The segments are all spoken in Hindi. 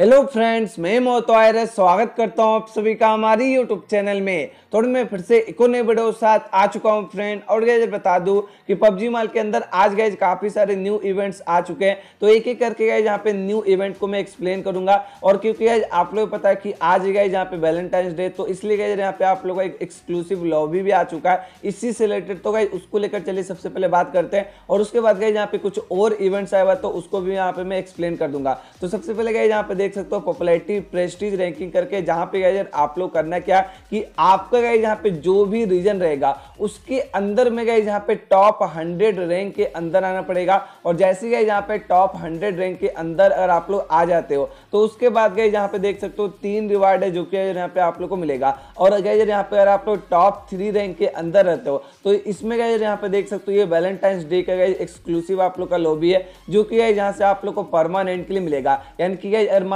हेलो फ्रेंड्स मैं मोहतोर स्वागत करता हूं आप सभी का हमारी यूट्यूब चैनल में थोड़ी तो मैं फिर से इको नए वीडियो साथ आ चुका हूं फ्रेंड और गैज बता दूं कि पबजी माल के अंदर आज गैज काफ़ी सारे न्यू इवेंट्स आ चुके हैं तो एक एक करके गए यहाँ पे न्यू इवेंट को मैं एक्सप्लेन करूंगा और क्योंकि गैज आप लोग पता है कि आज गए यहाँ पे वैलेंटाइंस डे तो इसलिए गए यहाँ पे आप लोग का एक एक्सक्लूसिव लॉबी भी आ चुका है इसी से रिलेटेड तो गए उसको लेकर चलिए सबसे पहले बात करते हैं और उसके बाद गए यहाँ पे कुछ और इवेंट्स आया हुआ तो उसको भी यहाँ पे मैं एक्सप्लेन कर दूंगा तो सबसे पहले गए यहाँ पे देख सकते हो पॉपुलरिटी प्रेस्टीज रैंकिंग करके जहां पे गाइज आप लोग करना क्या कि आपका गाइज यहाँ पे जो भी रीजन रहेगा उसके अंदर में गाइज यहाँ पे टॉप हंड्रेड रैंक के अंदर आना पड़ेगा और जैसे गए गाइज यहाँ पे टॉप हंड्रेड रैंक के अंदर अगर आप लोग आ जाते हो तो उसके बाद गए यहाँ पे देख सकते हो तीन रिवार्ड है जो कि यहाँ पे आप लोग को मिलेगा और गाइज यहाँ पे अगर आप लोग टॉप थ्री रैंक के अंदर रहते हो तो इसमें गए यहाँ पे देख सकते हो ये वैलेंटाइंस डे का गाइज एक्सक्लूसिव आप लोग का लोबी है जो कि गाइज यहाँ से आप लोग को परमानेंटली मिलेगा यानी कि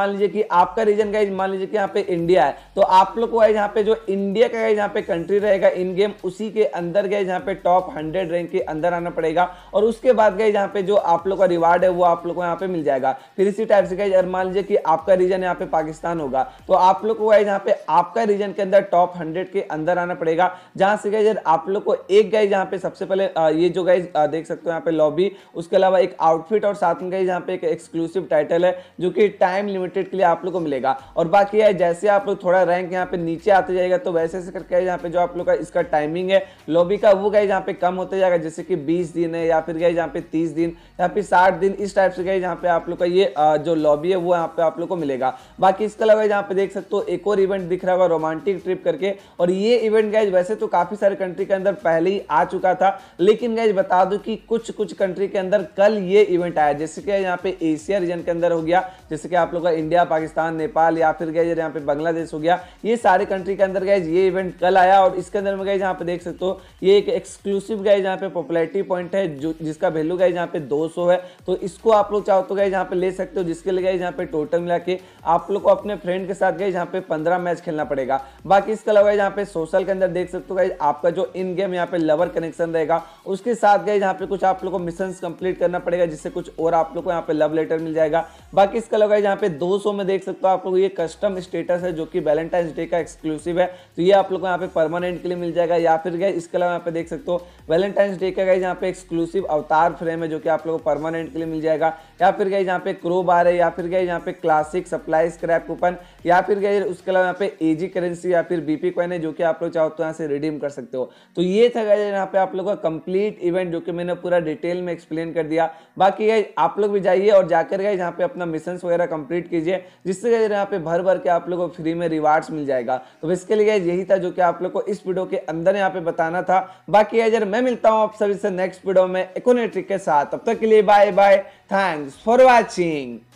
मान लीजिए कि आपका रीजन गाइज मान लीजिए कि यहाँ पे इंडिया है तो आप लोग को गाइज यहाँ पे जो इंडिया का गाइज यहाँ पे कंट्री रहेगा इन गेम उसी के अंदर गए यहाँ पे टॉप हंड्रेड रैंक के अंदर आना पड़ेगा और उसके बाद गए यहाँ पे जो आप लोग का रिवार्ड है वो आप लोग को यहाँ पे मिल जाएगा फिर इसी टाइप से गाइज मान लीजिए कि आपका रीजन यहाँ पे पाकिस्तान होगा तो आप लोग को गाइज यहाँ पे आपका रीजन के अंदर टॉप हंड्रेड के अंदर आना पड़ेगा जहाँ से गाइज आप लोग को एक गाइज यहाँ पे सबसे पहले ये जो गाइज देख सकते हो यहाँ पे लॉबी उसके अलावा एक आउटफिट और साथ में गाइज यहाँ पे एक एक्सक्लूसिव टाइटल है जो कि टाइम लिमिट अपडेटेड के लिए आप लोग को मिलेगा और बाकी है जैसे आप लोग थोड़ा रैंक यहाँ पे नीचे आते जाएगा तो वैसे ऐसे करके यहाँ पे जो आप लोग का इसका टाइमिंग है लॉबी का वो गए जहाँ पे कम होता जाएगा जैसे कि बीस दिन है या फिर गए जहाँ पे तीस दिन या फिर साठ दिन इस टाइप से गए जहाँ पे आप लोग का ये जो लॉबी है वो यहाँ पे आप लोग को मिलेगा बाकी इसके अलावा यहाँ पे देख सकते हो एक और इवेंट दिख रहा होगा रोमांटिक ट्रिप करके और ये इवेंट गए वैसे तो काफी सारे कंट्री के अंदर पहले ही आ चुका था लेकिन गए बता दूं कि कुछ कुछ कंट्री के अंदर कल ये इवेंट आया जैसे कि यहाँ पे एशिया रीजन के अंदर हो गया जैसे कि आप लोग का इंडिया पाकिस्तान नेपाल या फिर गए यहाँ पे बांग्लादेश हो गया ये सारे कंट्री के अंदर गए ये इवेंट कल आया और इसके अंदर में गए जहाँ पे देख सकते हो ये एक एक्सक्लूसिव गए जहाँ पे पॉपुलरिटी पॉइंट है जो जिसका वैल्यू गए जहाँ पे दो है तो इसको आप लोग चाहो तो गए जहाँ पे ले सकते हो जिसके लिए गए जहाँ पे टोटल मिला के आप लोग को अपने फ्रेंड के साथ गए जहाँ पे पंद्रह मैच खेलना पड़ेगा बाकी इसके अलावा जहाँ पे सोशल के अंदर देख सकते हो गए आपका जो इन गेम यहाँ पे लवर कनेक्शन रहेगा उसके साथ गए जहाँ पे कुछ आप लोग को मिशन कंप्लीट करना पड़ेगा जिससे कुछ और आप लोग को यहाँ पे लव लेटर मिल जाएगा बाकी इसके अलावा जहाँ पे 200 में देख सकते हो आप लोग ये कस्टम स्टेटस है जो कि वैलेंटाइंस डे का एक्सक्लूसिव है तो ये आप लोग को यहाँ पे परमानेंट के लिए मिल जाएगा या फिर गए इसके अलावा यहाँ पे देख सकते हो वैलेंटाइंस डे का गए यहाँ पे एक्सक्लूसिव अवतार फ्रेम है जो कि आप लोग को परमानेंट के लिए मिल जाएगा या फिर गए यहाँ पे क्रो बार है या फिर गए यहाँ पे क्लासिक सप्लाई स्क्रैप कूपन या फिर गए उसके अलावा यहाँ पे एजी करेंसी या फिर बीपी कॉइन है जो कि आप लोग चाहो तो यहाँ से रिडीम कर सकते हो तो ये था गाइज यहाँ पे आप लोग का कंप्लीट इवेंट जो कि मैंने पूरा डिटेल में एक्सप्लेन कर दिया बाकी आप लोग भी जाइए और जाकर गए यहाँ पे अपना मिशन वगैरह कंप्लीट कीजिए जिससे कि यहाँ पे भर भर के आप लोगों को फ्री में रिवार्ड्स मिल जाएगा तो इसके लिए यही था जो कि आप लोग को इस वीडियो के अंदर यहाँ पे बताना था बाकी यार मैं मिलता हूँ आप सभी से नेक्स्ट वीडियो में इकोनेट्रिक के साथ तब तक के लिए bye bye thanks for watching